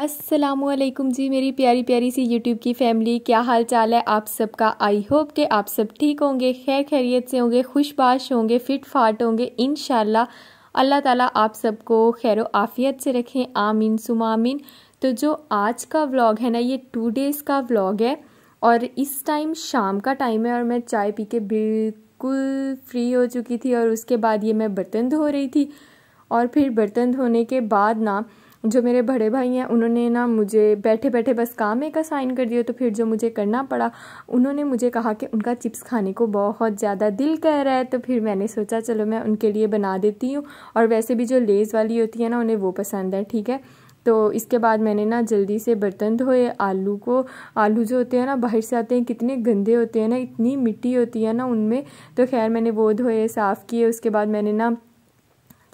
असलकुम जी मेरी प्यारी प्यारी सी यूट्यूब की फैमिली क्या हाल चाल है आप सबका आई होप कि आप सब ठीक होंगे खैर खैरियत से होंगे खुशबाश होंगे फिट फाट होंगे इन अल्लाह ताला आप सबको खैर आफ़ियत से रखें आमीन सुमामीन तो जो आज का व्लॉग है ना ये टू डेज़ का व्लॉग है और इस टाइम शाम का टाइम है और मैं चाय पी के बिल्कुल फ्री हो चुकी थी और उसके बाद ये मैं बर्तन धो रही थी और फिर बर्तन धोने के बाद ना जो मेरे बड़े भाई हैं उन्होंने ना मुझे बैठे बैठे बस काम एक असाइन कर दिया तो फिर जो मुझे करना पड़ा उन्होंने मुझे कहा कि उनका चिप्स खाने को बहुत ज़्यादा दिल कह रहा है तो फिर मैंने सोचा चलो मैं उनके लिए बना देती हूँ और वैसे भी जो लेज़ वाली होती है ना उन्हें वो पसंद है ठीक है तो इसके बाद मैंने ना जल्दी से बर्तन धोए आलू को आलू जो होते हैं ना बाहर से आते हैं कितने गंदे होते हैं ना इतनी मिट्टी होती है ना उनमें तो खैर मैंने वो धोए साफ़ किए उसके बाद मैंने ना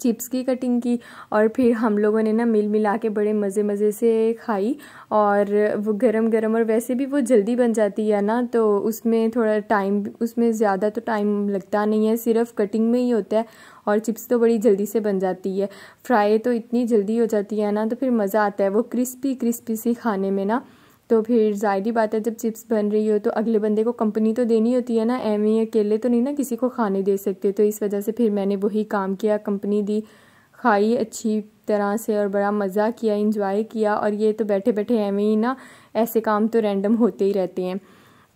चिप्स की कटिंग की और फिर हम लोगों ने ना मिल मिला के बड़े मज़े मज़े से खाई और वो गरम गरम और वैसे भी वो जल्दी बन जाती है ना तो उसमें थोड़ा टाइम उसमें ज़्यादा तो टाइम लगता नहीं है सिर्फ कटिंग में ही होता है और चिप्स तो बड़ी जल्दी से बन जाती है फ्राई तो इतनी जल्दी हो जाती है ना तो फिर मज़ा आता है वो क्रिस्पी क्रिस्पी सी खाने में ना तो फिर जाहिर बात है जब चिप्स बन रही हो तो अगले बंदे को कंपनी तो देनी होती है ना एम ही अकेले तो नहीं ना किसी को खाने दे सकते तो इस वजह से फिर मैंने वही काम किया कंपनी दी खाई अच्छी तरह से और बड़ा मज़ा किया इंजॉय किया और ये तो बैठे बैठे एम ही ना ऐसे काम तो रैंडम होते ही रहते हैं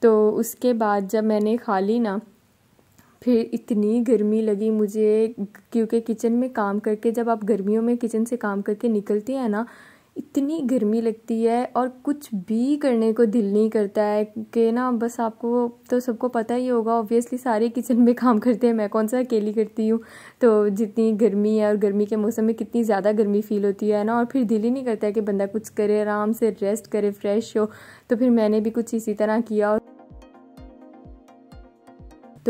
तो उसके बाद जब मैंने खा ली ना फिर इतनी गर्मी लगी मुझे क्योंकि किचन में काम करके जब आप गर्मियों में किचन से काम करके निकलते हैं ना इतनी गर्मी लगती है और कुछ भी करने को दिल नहीं करता है कि ना बस आपको तो सबको पता ही होगा ऑब्वियसली सारे किचन में काम करते हैं मैं कौन सा अकेली करती हूँ तो जितनी गर्मी है और गर्मी के मौसम में कितनी ज़्यादा गर्मी फील होती है ना और फिर दिल ही नहीं करता है कि बंदा कुछ करे आराम से रेस्ट करे फ्रेश हो तो फिर मैंने भी कुछ इसी तरह किया और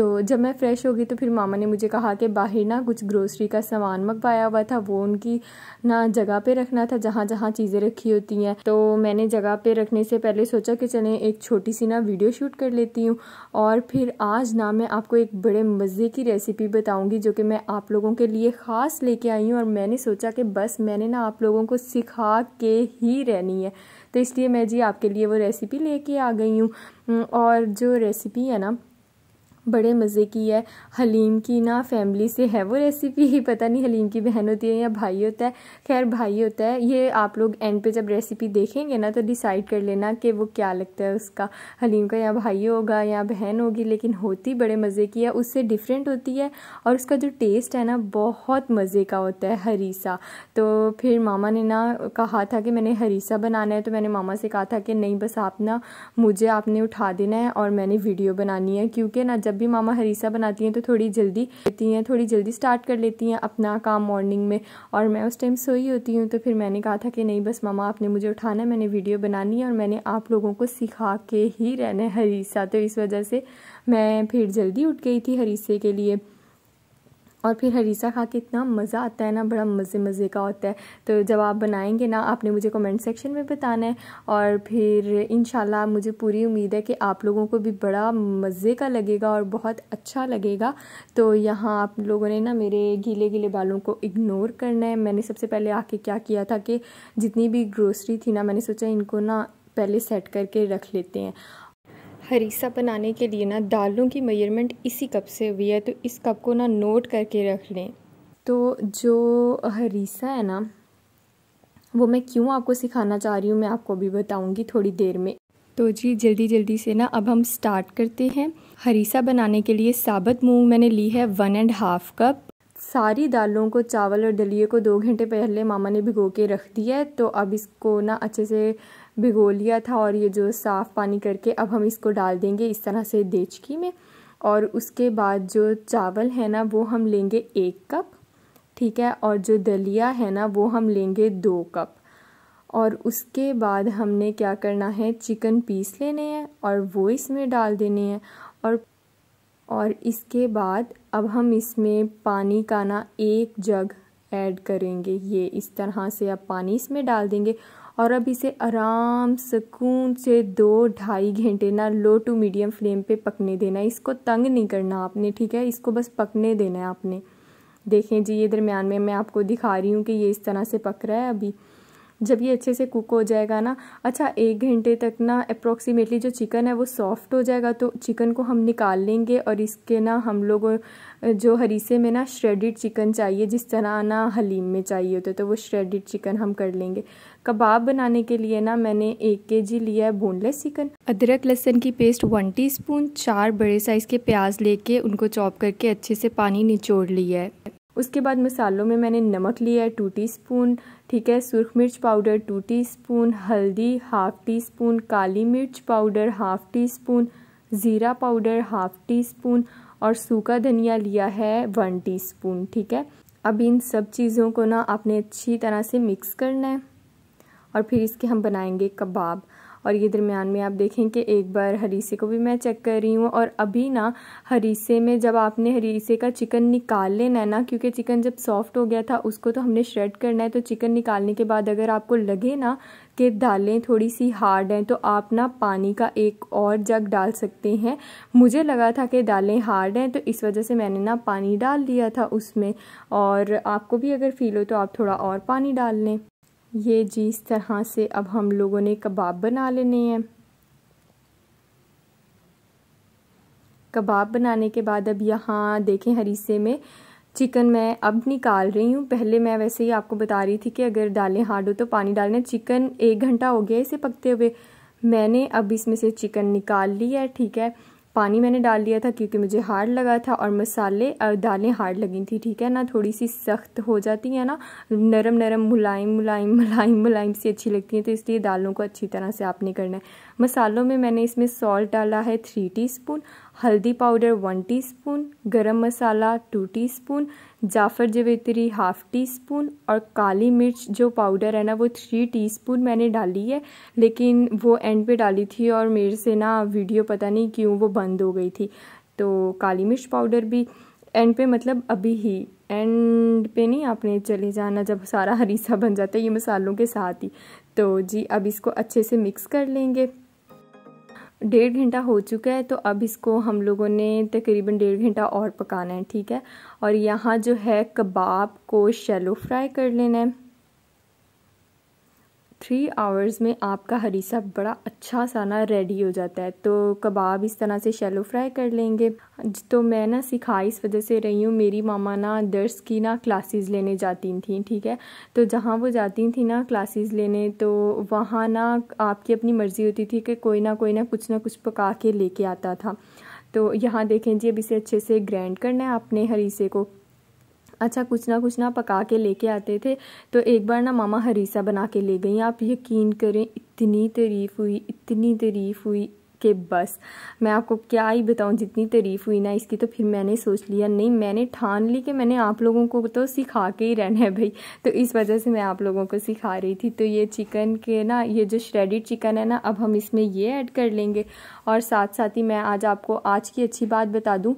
तो जब मैं फ़्रेश हो गई तो फिर मामा ने मुझे कहा कि बाहर ना कुछ ग्रोसरी का सामान मंगवाया हुआ था वो उनकी ना जगह पे रखना था जहाँ जहाँ चीज़ें रखी होती हैं तो मैंने जगह पे रखने से पहले सोचा कि चलें एक छोटी सी ना वीडियो शूट कर लेती हूँ और फिर आज ना मैं आपको एक बड़े मज़े की रेसिपी बताऊँगी जो कि मैं आप लोगों के लिए ख़ास लेके आई हूँ और मैंने सोचा कि बस मैंने ना आप लोगों को सिखा के ही रहनी है तो इसलिए मैं जी आपके लिए वो रेसिपी लेके आ गई हूँ और जो रेसिपी है ना बड़े मज़े की है हलीम की ना फैमिली से है वो रेसिपी ही पता नहीं हलीम की बहन होती है या भाई होता है खैर भाई होता है ये आप लोग एंड पे जब रेसिपी देखेंगे ना तो डिसाइड कर लेना कि वो क्या लगता है उसका हलीम का या भाई होगा या बहन होगी लेकिन होती बड़े मज़े की है उससे डिफरेंट होती है और उसका जो टेस्ट है ना बहुत मज़े का होता है हरीसा तो फिर मामा ने ना कहा था कि मैंने हरीसा बनाना है तो मैंने मामा से कहा था कि नहीं बस आप ना मुझे आपने उठा देना है और मैंने वीडियो बनानी है क्योंकि ना जब भी मामा हरीसा बनाती हैं तो थोड़ी जल्दी लेती हैं थोड़ी जल्दी स्टार्ट कर लेती हैं अपना काम मॉर्निंग में और मैं उस टाइम सोई होती हूँ तो फिर मैंने कहा था कि नहीं बस मामा आपने मुझे उठाना है मैंने वीडियो बनानी है और मैंने आप लोगों को सिखा के ही रहना है हरीसा तो इस वजह से मैं फिर जल्दी उठ गई थी हरीसे के लिए और फिर हरीसा खा के इतना मज़ा आता है ना बड़ा मज़े मज़े का होता है तो जब आप बनाएंगे ना आपने मुझे कमेंट सेक्शन में बताना है और फिर इन मुझे पूरी उम्मीद है कि आप लोगों को भी बड़ा मज़े का लगेगा और बहुत अच्छा लगेगा तो यहाँ आप लोगों ने ना मेरे गीले गीले बालों को इग्नोर करना है मैंने सबसे पहले आके क्या किया था कि जितनी भी ग्रोसरी थी ना मैंने सोचा इनको ना पहले सेट करके रख लेते हैं हरीसा बनाने के लिए ना दालों की मेजरमेंट इसी कप से हुई है तो इस कप को ना नोट करके रख लें तो जो हरीसा है ना वो मैं क्यों आपको सिखाना चाह रही हूँ मैं आपको भी बताऊँगी थोड़ी देर में तो जी जल्दी जल्दी से ना अब हम स्टार्ट करते हैं हरीसा बनाने के लिए साबत मूंग मैंने ली है वन एंड हाफ़ कप सारी दालों को चावल और दलिए को दो घंटे पहले मामा ने भिगो के रख दिया है तो अब इसको ना अच्छे से भिगो लिया था और ये जो साफ़ पानी करके अब हम इसको डाल देंगे इस तरह से देचकी में और उसके बाद जो चावल है ना वो हम लेंगे एक कप ठीक है और जो दलिया है ना वो हम लेंगे दो कप और उसके बाद हमने क्या करना है चिकन पीस लेने हैं और वो इसमें डाल देने हैं और और इसके बाद अब हम इसमें पानी का ना एक जग ऐड करेंगे ये इस तरह से अब पानी इसमें डाल देंगे और अब इसे आराम सुकून से दो ढाई घंटे ना लो टू मीडियम फ्लेम पे पकने देना है इसको तंग नहीं करना आपने ठीक है इसको बस पकने देना है आपने देखें जी ये दरमियान में मैं आपको दिखा रही हूँ कि ये इस तरह से पक रहा है अभी जब ये अच्छे से कुक हो जाएगा ना अच्छा एक घंटे तक ना अप्रोक्सीमेटली जो चिकन है वो सॉफ्ट हो जाएगा तो चिकन को हम निकाल लेंगे और इसके ना हम लोगों जो हरीसे में ना श्रेडिड चिकन चाहिए जिस तरह ना हलीम में चाहिए है तो वो श्रेडिड चिकन हम कर लेंगे कबाब बनाने के लिए ना मैंने एक के जी लिया है बोनलेस चिकन अदरक लहसन की पेस्ट वन टीस्पून चार बड़े साइज़ के प्याज लेके उनको चॉप करके अच्छे से पानी निचोड़ लिया है उसके बाद मसालों में मैंने नमक लिया है टू स्पून ठीक है सुरख मिर्च पाउडर टू टीस्पून हल्दी हाफ़ टी स्पून काली मिर्च पाउडर हाफ़ टी स्पून ज़ीरा पाउडर हाफ़ टी स्पून और सूखा धनिया लिया है वन टीस्पून ठीक है अब इन सब चीज़ों को ना आपने अच्छी तरह से मिक्स करना है और फिर इसके हम बनाएंगे कबाब और ये दरमियान में आप देखें कि एक बार हरीसे को भी मैं चेक कर रही हूँ और अभी ना हरीसे में जब आपने हरीसे का चिकन निकाल लेना है ना क्योंकि चिकन जब सॉफ्ट हो गया था उसको तो हमने श्रेड करना है तो चिकन निकालने के बाद अगर आपको लगे ना कि दालें थोड़ी सी हार्ड हैं तो आप ना पानी का एक और जग डाल सकते हैं मुझे लगा था कि दालें हार्ड हैं तो इस वजह से मैंने ना पानी डाल दिया था उसमें और आपको भी अगर फील हो तो आप थोड़ा और पानी डाल लें ये जी इस तरह से अब हम लोगों ने कबाब बना लेने हैं कबाब बनाने के बाद अब यहाँ देखें हरीसे में चिकन मैं अब निकाल रही हूँ पहले मैं वैसे ही आपको बता रही थी कि अगर डालें हार्ड हो तो पानी डालना चिकन एक घंटा हो गया इसे पकते हुए मैंने अब इसमें से चिकन निकाल लिया है ठीक है पानी मैंने डाल लिया था क्योंकि मुझे हार्ड लगा था और मसाले दालें हार्ड लगी थी ठीक है ना थोड़ी सी सख्त हो जाती है ना नरम नरम मुलायम मुलायम मुलायम मुलायम सी अच्छी लगती है तो इसलिए दालों को अच्छी तरह से आपने करना है मसालों में मैंने इसमें सॉल्ट डाला है थ्री टीस्पून हल्दी पाउडर वन टीस्पून गरम मसाला टू टीस्पून जाफ़र जवेतरी हाफ़ टी स्पून और काली मिर्च जो पाउडर है ना वो थ्री टीस्पून मैंने डाली है लेकिन वो एंड पे डाली थी और मेरे से ना वीडियो पता नहीं क्यों वो बंद हो गई थी तो काली मिर्च पाउडर भी एंड पे मतलब अभी ही एंड पे नहीं आपने चले जाना जब सारा हरीसा बन जाता है ये मसालों के साथ ही तो जी अब इसको अच्छे से मिक्स कर लेंगे डेढ़ घंटा हो चुका है तो अब इसको हम लोगों ने तकरीबन डेढ़ घंटा और पकाना है ठीक है और यहाँ जो है कबाब को शैलो फ्राई कर लेना है थ्री आवर्स में आपका हरीसा बड़ा अच्छा सा ना रेडी हो जाता है तो कबाब इस तरह से शैलो फ्राई कर लेंगे तो मैं ना सिखा इस वजह से रही हूँ मेरी मामा ना दर्स की ना क्लासेस लेने जाती थी ठीक है तो जहाँ वो जाती थी ना क्लासेस लेने तो वहाँ ना आपकी अपनी मर्ज़ी होती थी कि कोई ना कोई ना कुछ ना कुछ पका के लेके आता था तो यहाँ देखें जी अब इसे अच्छे से ग्रैंड करना है आपने हरीसे को अच्छा कुछ ना कुछ ना पका के लेके आते थे तो एक बार ना मामा हरीसा बना के ले गई आप यकीन करें इतनी तारीफ़ हुई इतनी तारीफ़ हुई कि बस मैं आपको क्या ही बताऊं जितनी तारीफ़ हुई ना इसकी तो फिर मैंने सोच लिया नहीं मैंने ठान ली कि मैंने आप लोगों को तो सिखा के ही रहना है भाई तो इस वजह से मैं आप लोगों को सिखा रही थी तो ये चिकन के ना ये जो श्रेडिड चिकन है ना अब हम इसमें ये ऐड कर लेंगे और साथ साथ ही मैं आज आपको आज की अच्छी बात बता दूँ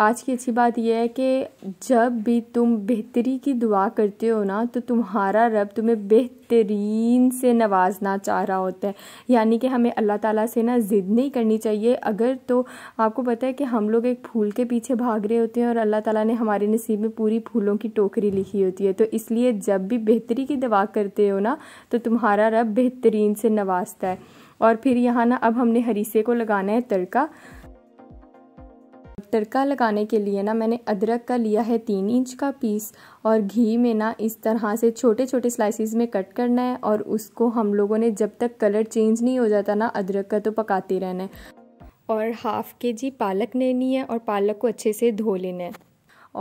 आज की अच्छी बात यह है कि जब भी तुम बेहतरी की दुआ करते हो ना तो तुम्हारा रब तुम्हें बेहतरीन से नवाजना चाह रहा होता है यानी कि हमें अल्लाह ताला से ना ज़िद नहीं करनी चाहिए अगर तो आपको पता है कि हम लोग एक फूल के पीछे भाग रहे होते हैं और अल्लाह ताला ने हमारे नसीब में पूरी फूलों की टोकरी लिखी होती है तो इसलिए जब भी बेहतरी की दुआ करते हो ना तो तुम्हारा रब बेहतरीन से नवाजता है और फिर यहाँ ना अब हमने हरीसे को लगाना है तड़का तड़का लगाने के लिए ना मैंने अदरक का लिया है तीन इंच का पीस और घी में ना इस तरह से छोटे छोटे स्लाइसिस में कट करना है और उसको हम लोगों ने जब तक कलर चेंज नहीं हो जाता ना अदरक का तो पकाते रहना है और हाफ़ के जी पालक लेनी है और पालक को अच्छे से धो लेना है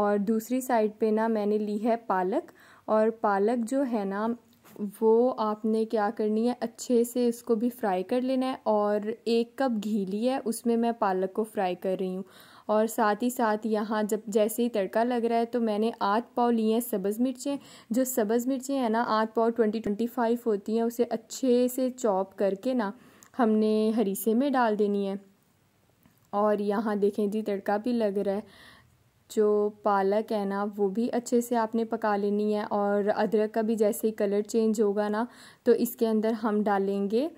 और दूसरी साइड पे ना मैंने ली है पालक और पालक जो है ना वो आपने क्या करनी है अच्छे से इसको भी फ्राई कर लेना है और एक कप घी ली है उसमें मैं पालक को फ्राई कर रही हूँ और साथ ही साथ यहाँ जब जैसे ही तड़का लग रहा है तो मैंने आठ पाव लिए हैं सब्ज़ मिर्चें जो सब्ज़ मिर्चें हैं ना आठ पाव ट्वेंटी ट्वेंटी फाइव होती हैं उसे अच्छे से चॉप करके ना हमने हरीसे में डाल देनी है और यहाँ देखें जी तड़का भी लग रहा है जो पालक है ना वो भी अच्छे से आपने पका लेनी है और अदरक का भी जैसे ही कलर चेंज होगा ना तो इसके अंदर हम डालेंगे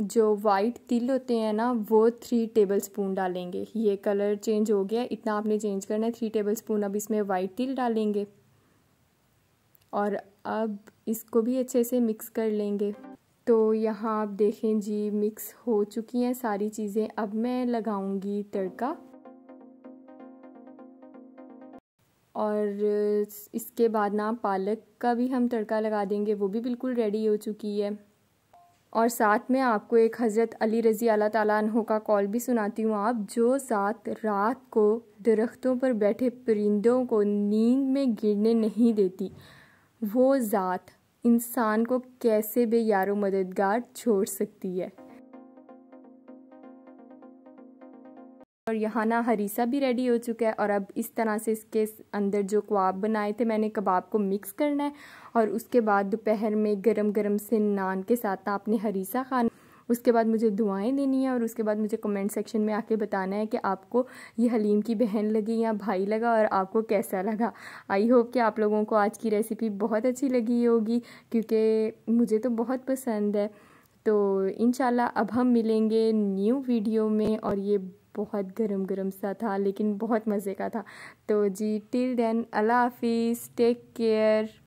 जो वाइट तिल होते हैं ना वो थ्री टेबल स्पून डालेंगे ये कलर चेंज हो गया इतना आपने चेंज करना है थ्री टेबल स्पून अब इसमें वाइट तिल डालेंगे और अब इसको भी अच्छे से मिक्स कर लेंगे तो यहाँ आप देखें जी मिक्स हो चुकी हैं सारी चीज़ें अब मैं लगाऊंगी तड़का और इसके बाद ना पालक का भी हम तड़का लगा देंगे वो भी बिल्कुल रेडी हो चुकी है और साथ में आपको एक हज़रत अली रज़ी अल्लाह तहों का कॉल भी सुनाती हूँ आप जो सात रात को दरख्तों पर बैठे परिंदों को नींद में गिरने नहीं देती वो ज़ात इंसान को कैसे बेयारो मददगार छोड़ सकती है और यहाँ ना हरीसा भी रेडी हो चुका है और अब इस तरह से इसके अंदर जो कबाब बनाए थे मैंने कबाब को मिक्स करना है और उसके बाद दोपहर में गरम गरम से नान के साथ ना आपने हरीसा खाना उसके बाद मुझे दुआएं देनी है और उसके बाद मुझे कमेंट सेक्शन में आके बताना है कि आपको ये हलीम की बहन लगी या भाई लगा और आपको कैसा लगा आई होप कि आप लोगों को आज की रेसिपी बहुत अच्छी लगी होगी क्योंकि मुझे तो बहुत पसंद है तो इन अब हम मिलेंगे न्यू वीडियो में और ये बहुत गर्म गर्म सा था लेकिन बहुत मज़े का था तो जी टिल देन अल्लाह हाफिज़ टेक केयर